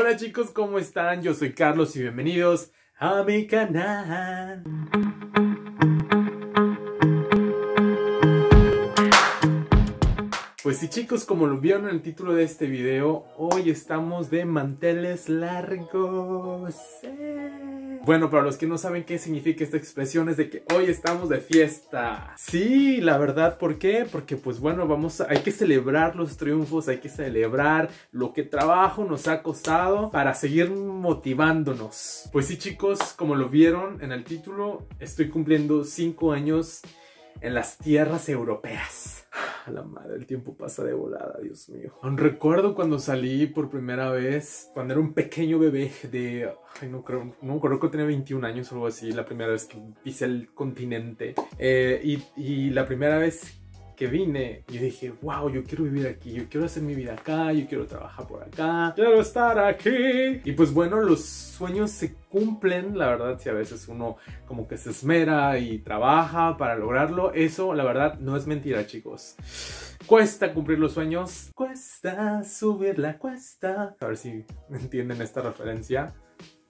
Hola chicos, ¿cómo están? Yo soy Carlos y bienvenidos a mi canal. Pues sí chicos, como lo vieron en el título de este video, hoy estamos de manteles largos. ¡Eh! Bueno, para los que no saben qué significa esta expresión es de que hoy estamos de fiesta. Sí, la verdad, ¿por qué? Porque pues bueno, vamos a, hay que celebrar los triunfos, hay que celebrar lo que trabajo nos ha costado para seguir motivándonos. Pues sí, chicos, como lo vieron en el título, estoy cumpliendo 5 años en las tierras europeas. A la madre, el tiempo pasa de volada, Dios mío. recuerdo cuando salí por primera vez, cuando era un pequeño bebé de... Ay, no creo, no creo que tenía 21 años o algo así, la primera vez que pisé el continente. Eh, y, y la primera vez que vine, y dije, wow, yo quiero vivir aquí, yo quiero hacer mi vida acá, yo quiero trabajar por acá, quiero estar aquí. Y pues bueno, los sueños se cumplen, la verdad, si a veces uno como que se esmera y trabaja para lograrlo, eso la verdad no es mentira, chicos. Cuesta cumplir los sueños, cuesta subir la cuesta. A ver si entienden esta referencia.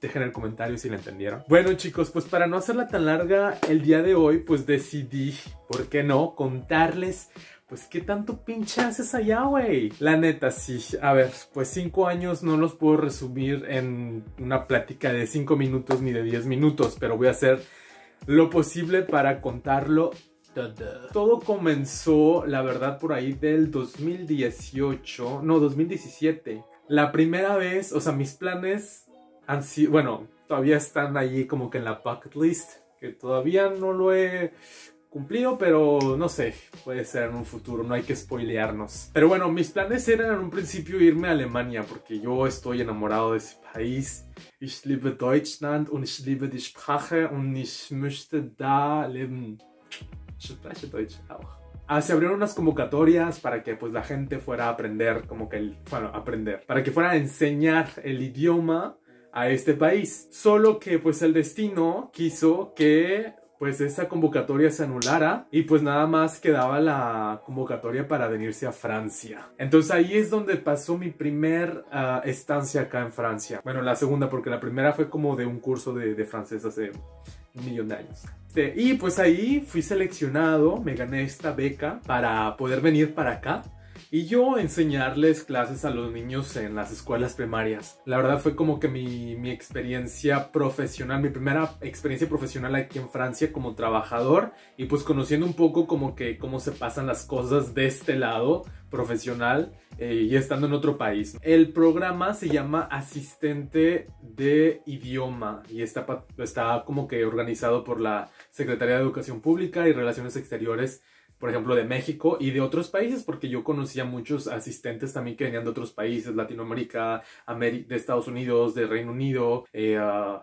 Dejen el comentario si la entendieron. Bueno chicos, pues para no hacerla tan larga el día de hoy, pues decidí, ¿por qué no?, contarles pues qué tanto pinche haces allá, güey. La neta, sí. A ver, pues cinco años no los puedo resumir en una plática de cinco minutos ni de diez minutos, pero voy a hacer lo posible para contarlo. Todo comenzó, la verdad, por ahí del 2018, no, 2017. La primera vez, o sea, mis planes bueno, todavía están allí como que en la bucket list, que todavía no lo he cumplido, pero no sé, puede ser en un futuro, no hay que spoilearnos. Pero bueno, mis planes eran en un principio irme a Alemania, porque yo estoy enamorado de ese país. Ich liebe Deutschland und ich liebe die Sprache und ich möchte da leben. Ich spreche Deutsch auch. Ah, se abrieron unas convocatorias para que pues la gente fuera a aprender, como que, el, bueno, aprender, para que fuera a enseñar el idioma a este país. Solo que pues el destino quiso que pues esa convocatoria se anulara y pues nada más quedaba la convocatoria para venirse a Francia. Entonces ahí es donde pasó mi primer ah, estancia acá en Francia. Bueno, la segunda porque la primera fue como de un curso de, francés hace un millón de años. y pues ahí fui seleccionado, me gané esta beca para poder venir para acá y yo enseñarles clases a los niños en las escuelas primarias. La verdad fue como que mi, mi experiencia profesional, mi primera experiencia profesional aquí en Francia como trabajador y pues conociendo un poco como que cómo se pasan las cosas de este lado profesional eh, y estando en otro país. El programa se llama Asistente de Idioma y está, está como que organizado por la Secretaría de Educación Pública y Relaciones Exteriores por ejemplo, de México y de otros países, porque yo conocía muchos asistentes también que venían de otros países, Latinoamérica, de Estados Unidos, de Reino Unido, eh,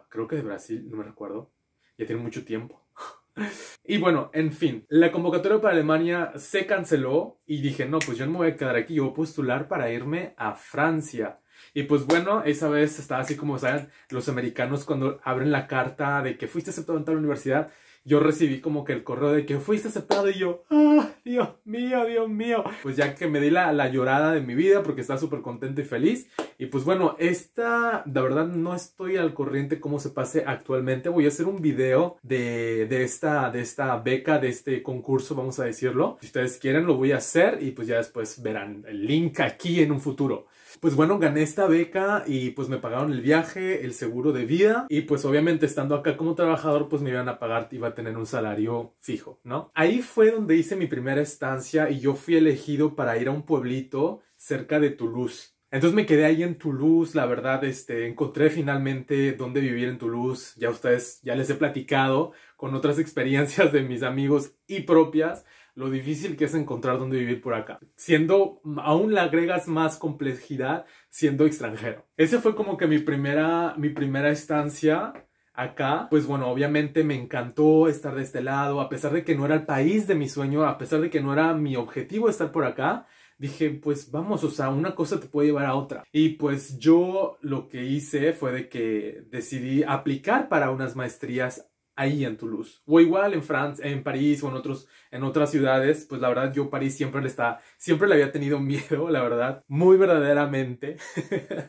creo que de Brasil, no me recuerdo, ya tiene mucho tiempo. Y bueno, en fin, la convocatoria para Alemania se canceló y dije, no, pues yo no me voy a quedar aquí, yo voy a postular para irme a Francia. Y pues bueno, esa vez estaba así como, ¿saben? Los americanos cuando abren la carta de que fuiste aceptado en tal universidad, yo recibí como que el correo de que fuiste aceptado y yo, ah, Dios mío, Dios mío! Pues ya que me di la, la llorada de mi vida porque estaba súper contento y feliz. Y pues bueno, esta, la verdad no estoy al corriente cómo se pase actualmente. Voy a hacer un video de, de, esta, de esta beca, de este concurso, vamos a decirlo. Si ustedes quieren lo voy a hacer y pues ya después verán el link aquí en un futuro. Pues bueno, gané esta beca y pues me pagaron el viaje, el seguro de vida y pues obviamente estando acá como trabajador pues me iban a pagar, iba a tener un salario fijo, ¿no? Ahí fue donde hice mi primera estancia y yo fui elegido para ir a un pueblito cerca de Toulouse. Entonces me quedé ahí en Toulouse, la verdad, este, encontré finalmente dónde vivir en Toulouse. Ya ustedes, ya les he platicado con otras experiencias de mis amigos y propias lo difícil que es encontrar dónde vivir por acá. Siendo, aún le agregas más complejidad siendo extranjero. Ese fue como que mi primera, mi primera estancia acá, pues bueno, obviamente me encantó estar de este lado, a pesar de que no era el país de mi sueño, a pesar de que no era mi objetivo estar por acá, dije, pues vamos, o sea, una cosa te puede llevar a otra. Y pues yo lo que hice fue de que decidí aplicar para unas maestrías ahí en Toulouse. O igual en Francia, en París o en, otros, en otras ciudades, pues la verdad yo París siempre le está, siempre le había tenido miedo, la verdad, muy verdaderamente.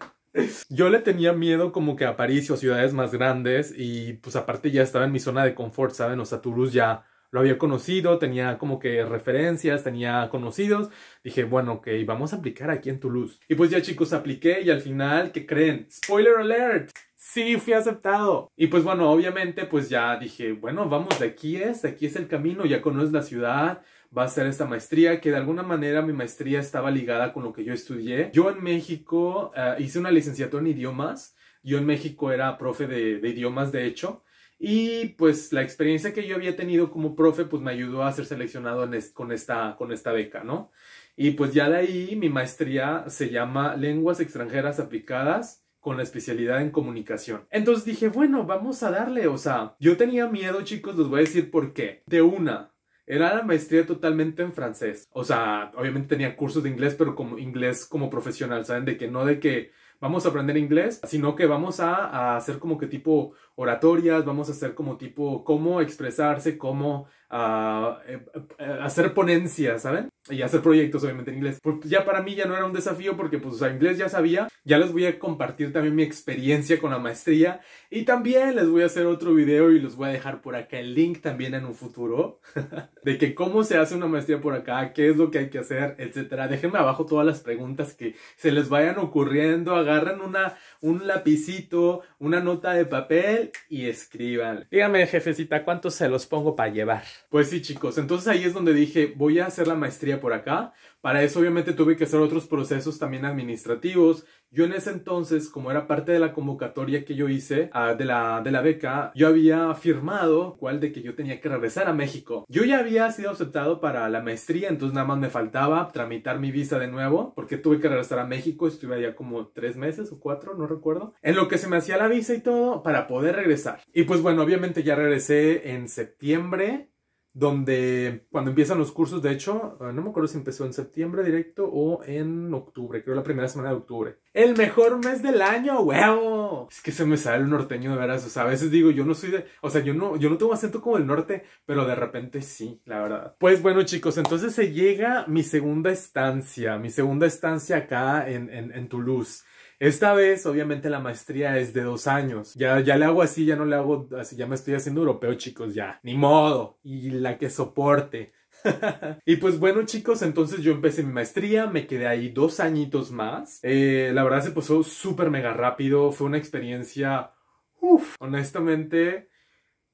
Yo le tenía miedo como que a París o ciudades más grandes y pues aparte ya estaba en mi zona de confort, ¿saben? O sea, Toulouse ya lo había conocido, tenía como que referencias, tenía conocidos. Dije, bueno, ok, vamos a aplicar aquí en Toulouse. Y pues ya chicos, apliqué y al final, ¿qué creen? Spoiler alert. Sí, fui aceptado. Y pues bueno, obviamente pues ya dije, bueno, vamos, de aquí es, aquí es el camino, ya conoces la ciudad, va a ser esta maestría, que de alguna manera mi maestría estaba ligada con lo que yo estudié. Yo en México eh, hice una licenciatura en idiomas, yo en México era profe de, idiomas, de hecho, y pues la experiencia que yo había tenido como profe, pues me ayudó a ser seleccionado con, esta, con esta beca, ¿no? Y pues ya de ahí mi maestría se llama Lenguas extranjeras aplicadas con la especialidad en comunicación. Entonces dije, bueno, vamos a darle, o sea, yo tenía miedo, chicos, les voy a decir por qué. De una, era la maestría totalmente en francés. O sea, obviamente tenía cursos de inglés, pero como inglés como profesional, ¿saben? De que no de que vamos a aprender inglés, sino que vamos a, hacer como que tipo oratorias, vamos a hacer como tipo cómo expresarse, cómo eh, eh, a, hacer ponencias, ¿saben? Y hacer proyectos, obviamente, en inglés. Pues ya para mí ya no era un desafío porque pues sea inglés ya sabía. Ya les voy a compartir también mi experiencia con la maestría. Y también les voy a hacer otro video y los voy a dejar por acá el link también en un futuro. de que cómo se hace una maestría por acá, qué es lo que hay que hacer, etcétera. Déjenme abajo todas las preguntas que se les vayan ocurriendo. Agarren una, un lapicito, una nota de papel y escriban. díganme jefecita, ¿cuántos se los pongo para llevar? Pues sí, chicos. Entonces ahí es donde dije, voy a hacer la maestría por acá. Para eso obviamente tuve que hacer otros procesos también administrativos. Yo en ese entonces, como era parte de la convocatoria que yo hice ah, de, la, de la beca, yo había firmado cuál de que yo tenía que regresar a México. Yo ya había sido aceptado para la maestría, entonces nada más me faltaba tramitar mi visa de nuevo, porque tuve que regresar a México. Estuve allá como tres meses o cuatro, no recuerdo. En lo que se me hacía la visa y todo, para poder regresar. Y pues bueno, obviamente ya regresé en septiembre donde cuando empiezan los cursos, de hecho, ah, no me acuerdo si empezó en septiembre directo o en octubre, creo la primera semana de octubre. El mejor mes del año, huevo. Es que se me sale el norteño de veras, o sea, a veces digo, yo no soy de, o sea, yo no yo no tengo acento como el norte, pero de repente sí, la verdad. Pues bueno, chicos, entonces se llega mi segunda estancia, mi segunda estancia acá en en, en Toulouse. Esta vez, obviamente, la maestría es de dos años. Ya, ya le hago así, ya no le hago así, ya me estoy haciendo europeo, chicos, ya. Ni modo. Y la que soporte. y pues bueno chicos, entonces yo empecé mi maestría, me quedé ahí dos añitos más. Eh, la verdad se pasó súper mega rápido, fue una experiencia... uff honestamente,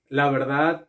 la verdad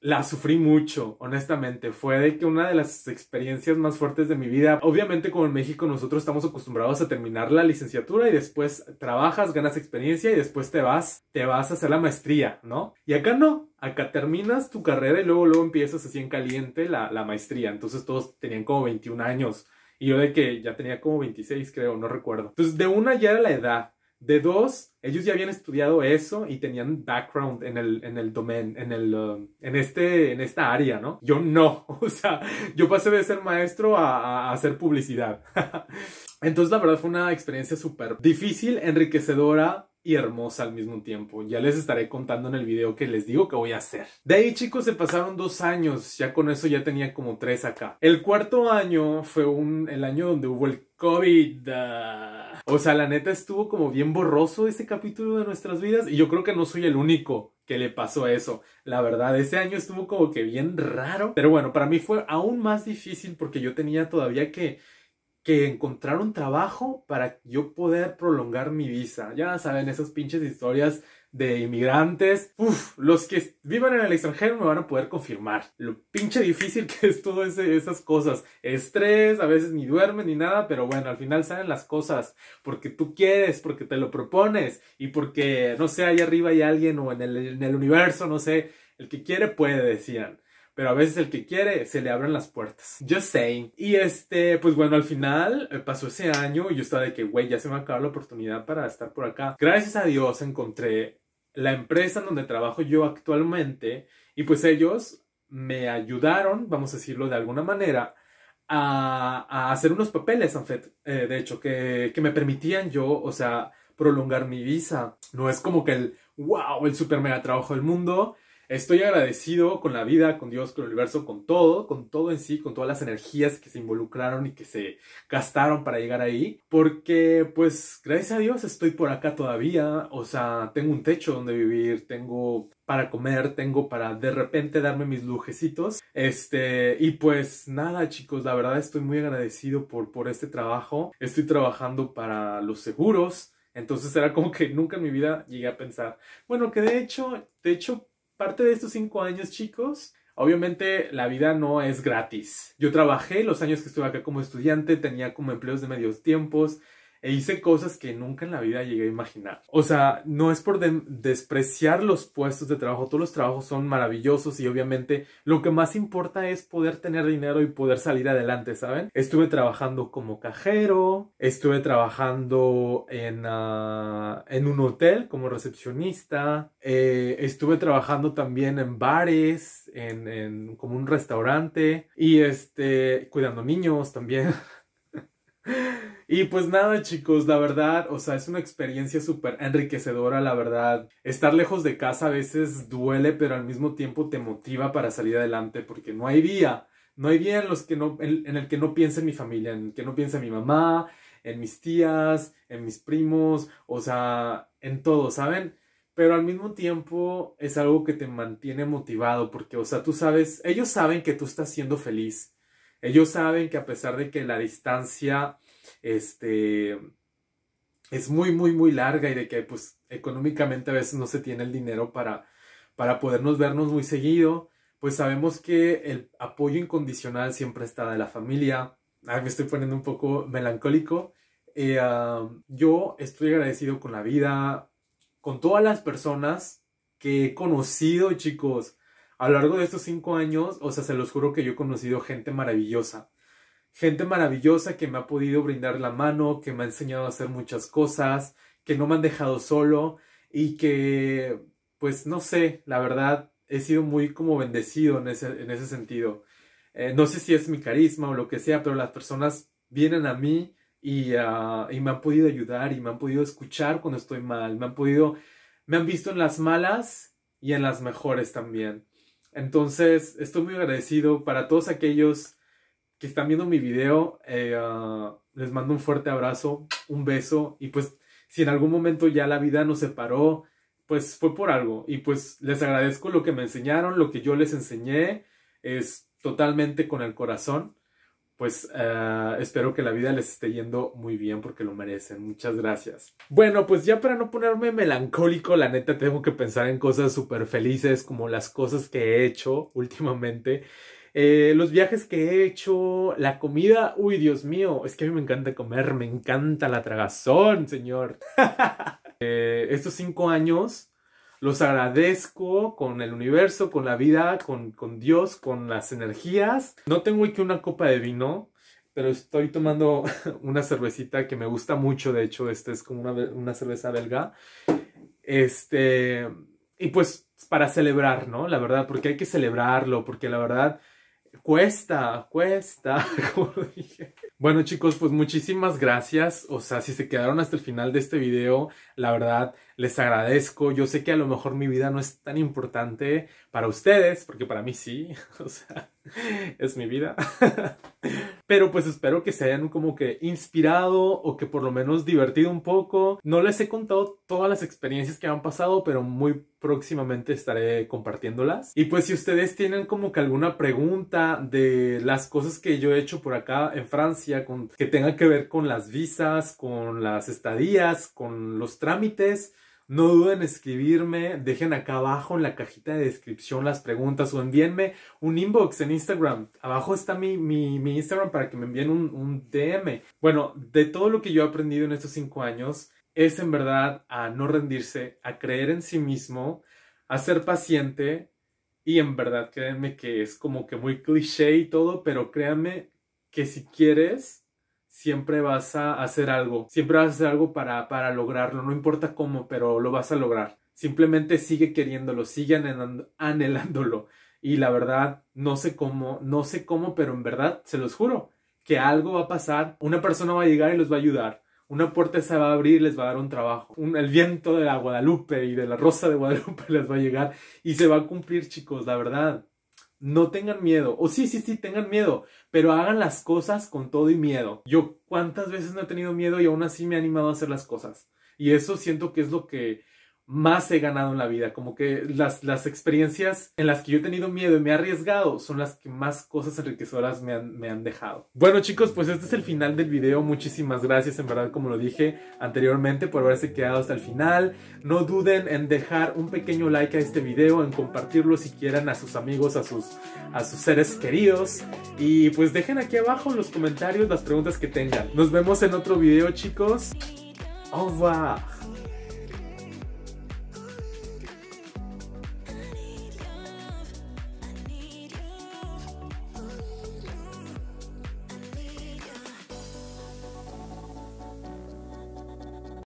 la sufrí mucho, honestamente. Fue de que una de las experiencias más fuertes de mi vida. Obviamente, como en México, nosotros estamos acostumbrados a terminar la licenciatura y después trabajas, ganas experiencia y después te vas, te vas a hacer la maestría, ¿no? Y acá no. Acá terminas tu carrera y luego, luego empiezas así en caliente la, la maestría. Entonces todos tenían como 21 años. Y yo de que ya tenía como 26, creo, no recuerdo. Entonces, de una ya era la edad de dos, ellos ya habían estudiado eso y tenían background en el, en el en, el, um, en, este, en esta área, ¿no? Yo no, o sea, yo pasé de ser maestro a, hacer publicidad. Entonces, la verdad fue una experiencia súper difícil, enriquecedora, y hermosa al mismo tiempo. Ya les estaré contando en el video que les digo que voy a hacer. De ahí chicos se pasaron dos años, ya con eso ya tenía como tres acá. El cuarto año fue el año donde hubo el COVID. Ah, o sea, la neta estuvo como bien borroso ese capítulo de nuestras vidas y yo creo que no soy el único que le pasó eso. La verdad, ese año estuvo como que bien raro. Pero bueno, para mí fue aún más difícil porque yo tenía todavía que, que encontrar un trabajo para yo poder prolongar mi visa. Ya saben, esas pinches historias de inmigrantes. Uf, los que vivan en el extranjero me van a poder confirmar lo pinche difícil que es todo esas cosas. Estrés, a veces ni duermen ni nada, pero bueno, al final salen las cosas porque tú quieres, porque te lo propones y porque, no sé, ahí arriba hay alguien o en en el universo, no sé, el que quiere puede, decían pero a veces el que quiere se le abren las puertas. yo sé Y este, pues bueno, al final eh, pasó ese año y yo estaba de que, güey, ya se me va la oportunidad para estar por acá. Gracias a Dios encontré la empresa en donde trabajo yo actualmente y pues ellos me ayudaron, vamos a decirlo de alguna manera, a, hacer unos papeles, en eh, de hecho, que, que me permitían yo, o sea, prolongar mi visa. No es como que el, wow, el super mega trabajo del mundo, Estoy agradecido con la vida, con Dios, con el universo, con todo, con todo en sí, con todas las energías que se involucraron y que se gastaron para llegar ahí, porque pues gracias a Dios estoy por acá todavía, o sea, tengo un techo donde vivir, tengo para comer, tengo para de repente darme mis lujecitos. Este, y pues nada, chicos, la verdad estoy muy agradecido por, por este trabajo. Estoy trabajando para los seguros. Entonces era como que nunca en mi vida llegué a pensar, bueno, que de hecho, de hecho, parte de estos cinco años, chicos, Obviamente la vida no es gratis. Yo trabajé los años que estuve acá como estudiante, tenía como empleos de medios tiempos, e hice cosas que nunca en la vida llegué a imaginar. O sea, no es por despreciar los puestos de trabajo, todos los trabajos son maravillosos y obviamente lo que más importa es poder tener dinero y poder salir adelante, ¿saben? Estuve trabajando como cajero, estuve trabajando en, ah, en un hotel como recepcionista, eh, estuve trabajando también en bares, en, en como un restaurante y este, cuidando niños también. Y pues nada chicos, la verdad, o sea, es una experiencia súper enriquecedora, la verdad. Estar lejos de casa a veces duele, pero al mismo tiempo te motiva para salir adelante, porque no hay día, no hay día en, los que no, en, el que no piense mi familia, en el que no piense mi mamá, en mis tías, en mis primos, o sea, en todo, ¿saben? Pero al mismo tiempo es algo que te mantiene motivado, porque, o sea, tú sabes, ellos saben que tú estás siendo feliz ellos saben que a pesar de que la distancia este, es muy, muy, muy larga y de que pues económicamente a veces no se tiene el dinero para, para podernos vernos muy seguido, pues sabemos que el apoyo incondicional siempre está de la familia. me estoy poniendo un poco melancólico. Eh, yo estoy agradecido con la vida, con todas las personas que he conocido, chicos a lo largo de estos cinco años, o sea, se los juro que yo he conocido gente maravillosa. Gente maravillosa que me ha podido brindar la mano, que me ha enseñado a hacer muchas cosas, que no me han dejado solo y que, pues no sé, la verdad, he sido muy como bendecido en ese, en ese sentido. Eh, no sé si es mi carisma o lo que sea, pero las personas vienen a mí y, ah, y me han podido ayudar y me han podido escuchar cuando estoy mal, me han podido, me han visto en las malas y en las mejores también. Entonces, estoy muy agradecido para todos aquellos que están viendo mi video. Eh, ah, les mando un fuerte abrazo, un beso y pues si en algún momento ya la vida nos separó, pues fue por algo. Y pues les agradezco lo que me enseñaron, lo que yo les enseñé. Es totalmente con el corazón pues eh, espero que la vida les esté yendo muy bien porque lo merecen. Muchas gracias. Bueno, pues ya para no ponerme melancólico, la neta tengo que pensar en cosas súper felices como las cosas que he hecho últimamente. Eh, los viajes que he hecho, la comida, uy, Dios mío, es que a mí me encanta comer, me encanta la tragazón, señor. Eh, estos cinco años los agradezco con el universo, con la vida, con, con Dios, con las energías. No tengo aquí una copa de vino, pero estoy tomando una cervecita que me gusta mucho, de hecho, esta es como una, una, cerveza belga. Este, y pues para celebrar, ¿no? La verdad, porque hay que celebrarlo, porque la verdad cuesta, cuesta, como Bueno chicos, pues muchísimas gracias, o sea, si se quedaron hasta el final de este video, la verdad, les agradezco. Yo sé que a lo mejor mi vida no es tan importante para ustedes, porque para mí sí, o sea, es mi vida. Pero pues espero que se hayan como que inspirado o que por lo menos divertido un poco. No les he contado todas las experiencias que han pasado, pero muy próximamente estaré compartiéndolas. Y pues si ustedes tienen como que alguna pregunta de las cosas que yo he hecho por acá en Francia, que tengan que ver con las visas, con las estadías, con los trámites, no duden en escribirme, dejen acá abajo en la cajita de descripción las preguntas o envíenme un inbox en Instagram. Abajo está mi, mi, Instagram para que me envíen un, un DM. Bueno, de todo lo que yo he aprendido en estos cinco años, es en verdad a no rendirse, a creer en sí mismo, a ser paciente y en verdad créanme que es como que muy cliché y todo, pero créanme que si quieres, siempre vas a hacer algo, siempre vas a hacer algo para, lograrlo, no importa cómo, pero lo vas a lograr. Simplemente sigue queriéndolo, sigue anhelándolo. Y la verdad, no sé cómo, no sé cómo, pero en verdad, se los juro, que algo va a pasar, una persona va a llegar y los va a ayudar, una puerta se va a abrir y les va a dar un trabajo, el viento de la Guadalupe y de la Rosa de Guadalupe les va a llegar y se va a cumplir, chicos, la verdad no tengan miedo. O sí, sí, sí, tengan miedo, pero hagan las cosas con todo y miedo. Yo cuántas veces no he tenido miedo y aún así me he animado a hacer las cosas. Y eso siento que es lo que más he ganado en la vida. Como que las, las experiencias en las que yo he tenido miedo y me he arriesgado son las que más cosas enriquecedoras me han, dejado. Bueno chicos, pues este es el final del video. Muchísimas gracias, en verdad, como lo dije anteriormente, por haberse quedado hasta el final. No duden en dejar un pequeño like a este video, en compartirlo si quieren a sus amigos, a sus, a sus seres queridos. Y pues dejen aquí abajo en los comentarios las preguntas que tengan. Nos vemos en otro video, chicos. Au revoir.